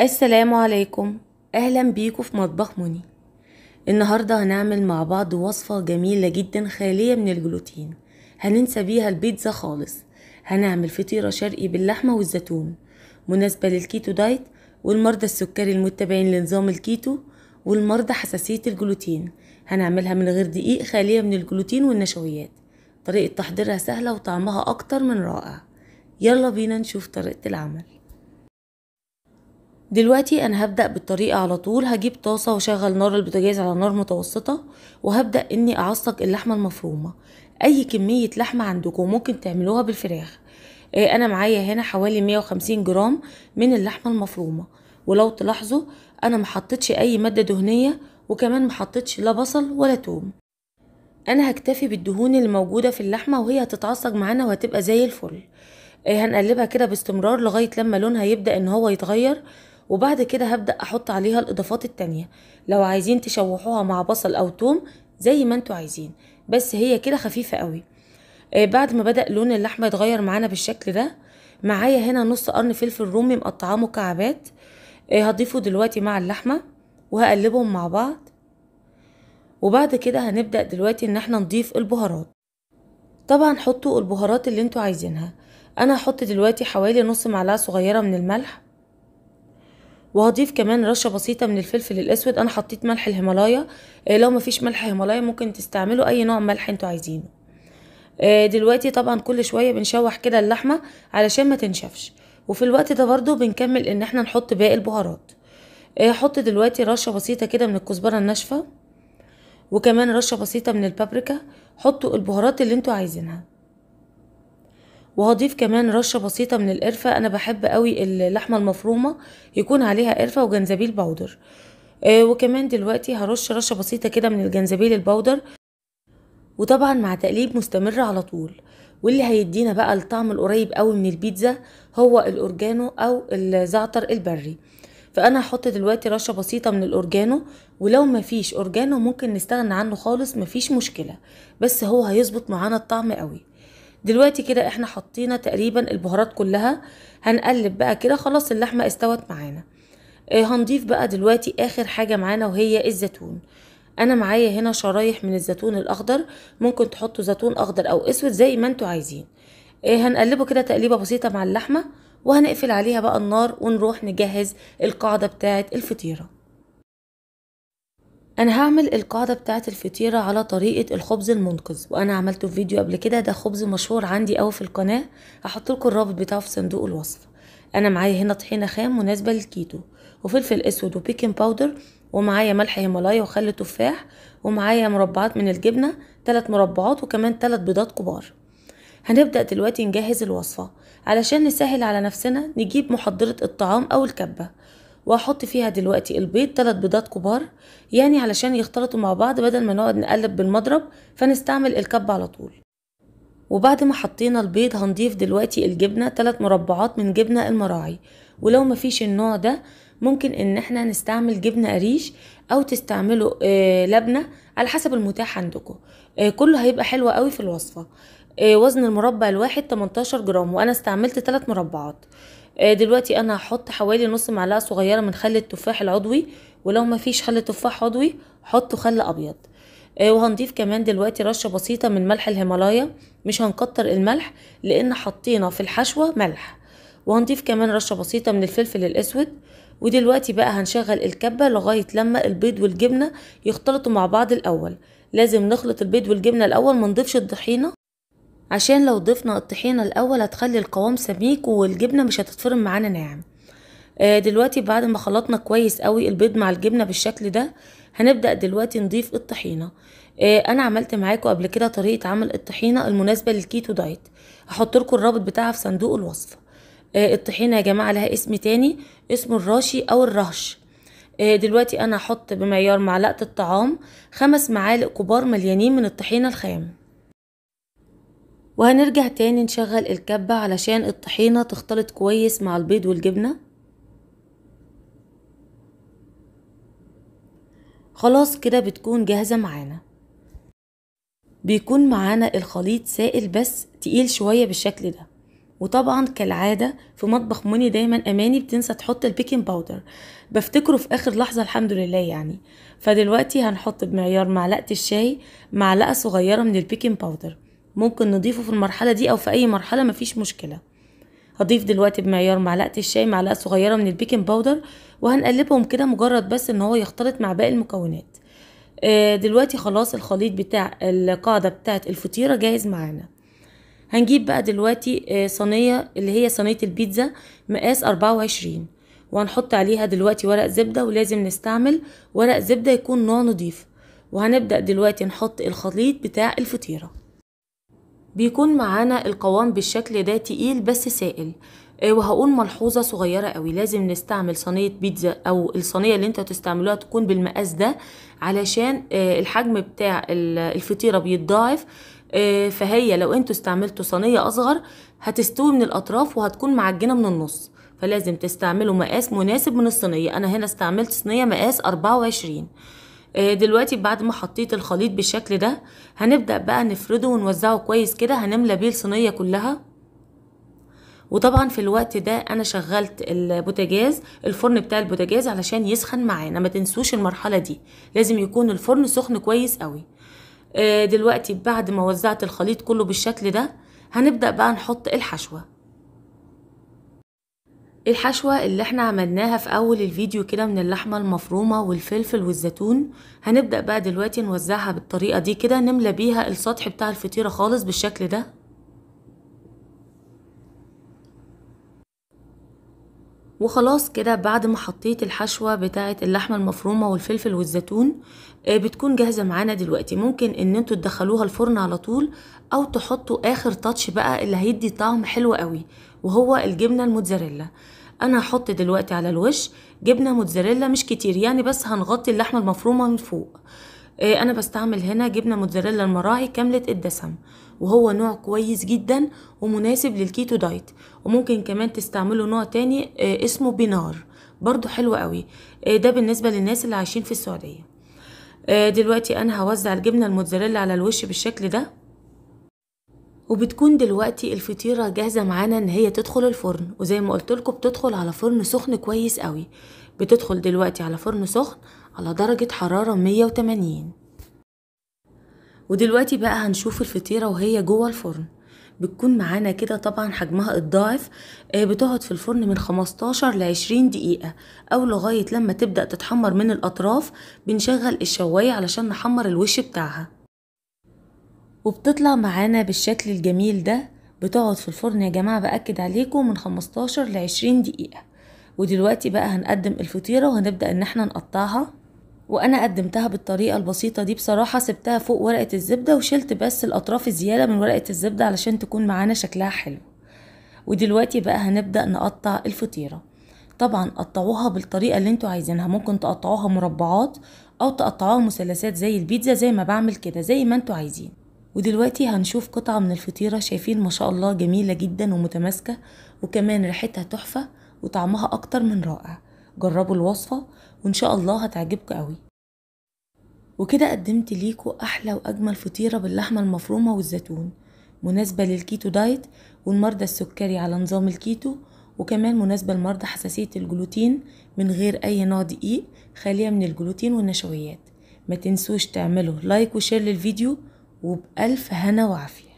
السلام عليكم اهلا بيكم في مطبخ مني النهارده هنعمل مع بعض وصفه جميله جدا خاليه من الجلوتين هننسى بيها البيتزا خالص هنعمل فطيره شرقي باللحمه والزيتون مناسبه للكيتو دايت والمرضى السكري المتبعين لنظام الكيتو والمرضى حساسيه الجلوتين هنعملها من غير دقيق خاليه من الجلوتين والنشويات طريقه تحضيرها سهله وطعمها اكتر من رائع يلا بينا نشوف طريقه العمل دلوقتي انا هبدأ بالطريقة على طول هجيب طاسة واشغل نار البوتاجاز على نار متوسطة وهبدأ اني اعصق اللحمة المفرومة اي كمية لحمة عندكم ممكن تعملوها بالفراخ آه، انا معايا هنا حوالي 150 جرام من اللحمة المفرومة ولو تلاحظوا انا محطتش اي مادة دهنية وكمان محطتش لا بصل ولا توم انا هكتفي بالدهون اللي موجودة في اللحمة وهي هتتعصج معانا وهتبقى زي الفل آه، هنقلبها كده باستمرار لغاية لما لونها يبدأ ان هو يتغير وبعد كده هبدأ أحط عليها الإضافات التانية لو عايزين تشوحوها مع بصل أو توم زي ما انتوا عايزين بس هي كده خفيفة قوي آه بعد ما بدأ لون اللحمة يتغير معانا بالشكل ده معايا هنا نص قرن فلفل رومي مقطعاه مكعبات آه هضيفه دلوقتي مع اللحمة وهقلبهم مع بعض وبعد كده هنبدأ دلوقتي ان احنا نضيف البهارات طبعا حطوا البهارات اللي انتوا عايزينها انا هحط دلوقتي حوالي نص معلقة صغيرة من الملح وهضيف كمان رشه بسيطه من الفلفل الاسود انا حطيت ملح الهيمالايا آه، لو مفيش ملح هيمالايا ممكن تستعملوا اي نوع ملح انتوا عايزينه آه، دلوقتي طبعا كل شويه بنشوح كده اللحمه علشان ما تنشفش وفي الوقت ده برضو بنكمل ان احنا نحط باقي البهارات هحط آه، دلوقتي رشه بسيطه كده من الكزبره الناشفه وكمان رشه بسيطه من البابريكا حطوا البهارات اللي انتوا عايزينها وهضيف كمان رشة بسيطة من القرفة أنا بحب قوي اللحمة المفرومة يكون عليها قرفة وجنزبيل باودر آه وكمان دلوقتي هرش رشة بسيطة كده من الجنزبيل الباودر وطبعا مع تقليب مستمر على طول واللي هيدينا بقى الطعم القريب قوي من البيتزا هو الأورجانو أو الزعتر البري فانا هحط دلوقتي رشه بسيطه من الاورجانو ولو مفيش اورجانو ممكن نستغنى عنه خالص مفيش مشكله بس هو هيظبط معانا الطعم قوي دلوقتي كده احنا حطينا تقريبا البهارات كلها هنقلب بقى كده خلاص اللحمه استوت معانا آه، هنضيف بقى دلوقتي اخر حاجه معانا وهي الزيتون انا معايا هنا شرايح من الزيتون الاخضر ممكن تحطوا زيتون اخضر او اسود زي ما انتوا عايزين آه، هنقلبه كده تقليبه بسيطه مع اللحمه وهنقفل عليها بقى النار ونروح نجهز القاعده بتاعه الفطيره انا هعمل القاعده بتاعه الفطيره على طريقه الخبز المنقذ وانا عملته في فيديو قبل كده ده خبز مشهور عندي قوي في القناه هحط لكم الرابط بتاعه في صندوق الوصف انا معايا هنا طحينه خام مناسبه للكيتو وفلفل اسود وبيكنج باودر ومعايا ملح هيمالايا وخل تفاح ومعايا مربعات من الجبنه ثلاث مربعات وكمان ثلاث بيضات كبار هنبدأ دلوقتي نجهز الوصفة علشان نسهل على نفسنا نجيب محضرة الطعام أو الكبة وهحط فيها دلوقتي البيض تلات بيضات كبار يعني علشان يختلطوا مع بعض بدل ما نقعد نقلب بالمضرب فنستعمل الكب على طول وبعد ما حطينا البيض هنضيف دلوقتي الجبنة تلات مربعات من جبنة المراعي ولو مفيش النوع ده ممكن ان احنا نستعمل جبنة قريش او تستعملوا آه لبنة على حسب المتاح عندكم آه كله هيبقى حلو قوي في الوصفة آه وزن المربع الواحد 18 جرام وانا استعملت 3 مربعات آه، دلوقتي انا هحط حوالي نص معلقه صغيره من خل التفاح العضوي ولو ما فيش خل تفاح عضوي حطوا خل ابيض آه، وهنضيف كمان دلوقتي رشه بسيطه من ملح الهيمالايا مش هنكتر الملح لان حطينا في الحشوه ملح وهنضيف كمان رشه بسيطه من الفلفل الاسود ودلوقتي بقى هنشغل الكبه لغايه لما البيض والجبنه يختلطوا مع بعض الاول لازم نخلط البيض والجبنه الاول ما نضيفش الطحينه عشان لو ضفنا الطحينة الاول هتخلي القوام سميك والجبنة مش هتتفرم معانا ناعم آه، دلوقتي بعد ما خلطنا كويس قوي البيض مع الجبنة بالشكل ده هنبدأ دلوقتي نضيف الطحينة آه، انا عملت معاكم قبل كده طريقة عمل الطحينة المناسبة للكيتو دايت هحط لكم الرابط بتاعها في صندوق الوصف آه، الطحينة يا جماعة لها اسم تاني اسمه الراشي او الرهش دلوقتي انا هحط بمعيار معلقة الطعام خمس معالق كبار مليانين من الطحينة الخام وهنرجع تاني نشغل الكبة علشان الطحينة تختلط كويس مع البيض والجبنة خلاص كده بتكون جاهزة معانا بيكون معانا الخليط سائل بس تقيل شوية بالشكل ده وطبعا كالعادة في مطبخ موني دايما أماني بتنسى تحط البيكنج باودر بفتكره في آخر لحظة الحمد لله يعني فدلوقتي هنحط بمعيار معلقة الشاي معلقة صغيرة من البيكنج باودر ممكن نضيفه في المرحلة دي أو في أي مرحلة مفيش مشكلة هضيف دلوقتي بمعيار معلقة الشاي معلقة صغيرة من البيكنج باودر وهنقلبهم كده مجرد بس ان هو يختلط مع باقي المكونات آه، دلوقتي خلاص الخليط بتاع القاعدة بتاعت الفطيرة جاهز معانا هنجيب بقى دلوقتي آه، صينية اللي هي صينية البيتزا مقاس أربعة وعشرين وهنحط عليها دلوقتي ورق زبدة ولازم نستعمل ورق زبدة يكون نوع نضيف وهنبدأ دلوقتي نحط الخليط بتاع الفطيرة بيكون معانا القوام بالشكل ده تقيل بس سائل آه، وهقول ملحوظة صغيرة قوي لازم نستعمل صينية بيتزا أو الصينية اللي انت تستعملوها تكون بالمقاس ده علشان آه، الحجم بتاع الفطيرة بيتضاعف آه، فهي لو انتوا استعملتوا صينية أصغر هتستوي من الأطراف وهتكون معجنة من النص فلازم تستعملوا مقاس مناسب من الصينية أنا هنا استعملت صينية مقاس 24 آه، دلوقتي بعد ما حطيت الخليط بالشكل ده هنبدأ بقى نفرده ونوزعه كويس كده هنملى بيه الصينية كلها وطبعا في الوقت ده انا شغلت البوتاجاز الفرن بتاع البوتاجاز علشان يسخن معانا ما تنسوش المرحله دي لازم يكون الفرن سخن كويس قوي آه، دلوقتي بعد ما وزعت الخليط كله بالشكل ده هنبدا بقى نحط الحشوه ايه الحشوة اللي احنا عملناها في اول الفيديو كده من اللحمة المفرومة والفلفل والزيتون هنبدأ بقى دلوقتي نوزعها بالطريقة دي كده نملى بيها السطح بتاع الفطيرة خالص بالشكل ده وخلاص كده بعد ما حطيت الحشوة بتاعة اللحمة المفرومة والفلفل والزيتون آه، بتكون جاهزة معانا دلوقتي ممكن ان انتوا تدخلوها الفرن على طول او تحطوا اخر تاتش بقى اللي هيدي طعم حلو قوي وهو الجبنة الموتزاريلا انا هحط دلوقتي على الوش جبنة موتزاريلا مش كتير يعني بس هنغطي اللحمة المفرومة من فوق إيه، انا بستعمل هنا جبنه موتزاريلا المراعي كامله الدسم وهو نوع كويس جدا ومناسب للكيتو دايت وممكن كمان تستعملوا نوع تاني إيه، اسمه بينار برضو حلو قوي إيه، ده بالنسبه للناس اللي عايشين في السعوديه دلوقتي انا هوزع الجبنه الموتزاريلا على الوش بالشكل ده وبتكون دلوقتي الفطيره جاهزه معانا ان هي تدخل الفرن وزي ما قلت لكم بتدخل على فرن سخن كويس قوي بتدخل دلوقتي على فرن سخن على درجه حراره 180 ودلوقتي بقى هنشوف الفطيره وهي جوه الفرن بتكون معانا كده طبعا حجمها اتضاعف آه، بتقعد في الفرن من 15 ل 20 دقيقة أو لغاية لما تبدأ تتحمر من الأطراف بنشغل الشواية علشان نحمر الوش بتاعها وبتطلع معانا بالشكل الجميل ده بتقعد في الفرن يا جماعة بأكد عليكم من 15 ل 20 دقيقة ودلوقتي بقى هنقدم الفطيرة وهنبدأ ان احنا نقطعها وانا قدمتها بالطريقة البسيطة دي بصراحة سبتها فوق ورقة الزبدة وشلت بس الاطراف الزيادة من ورقة الزبدة علشان تكون معانا شكلها حلو ودلوقتي بقى هنبدأ نقطع الفطيرة طبعا قطعوها بالطريقة اللي انتوا عايزينها ممكن تقطعوها مربعات او تقطعوها مثلثات زي البيتزا زي ما بعمل كده زي ما انتوا عايزين ودلوقتي هنشوف قطعة من الفطيرة شايفين ما شاء الله جميلة جدا ومتماسكة وكمان ريحتها تحفة وطعمها أكتر من رائع جربوا الوصفة وإن شاء الله هتعجبكم قوي وكده قدمت ليكوا أحلى وأجمل فطيرة باللحمة المفرومة والزيتون مناسبة للكيتو دايت والمرضى السكري على نظام الكيتو وكمان مناسبة لمرضى حساسية الجلوتين من غير أي نوع دقيق خالية من الجلوتين والنشويات ما تنسوش تعملوا لايك وشير للفيديو وبألف هنا وعافية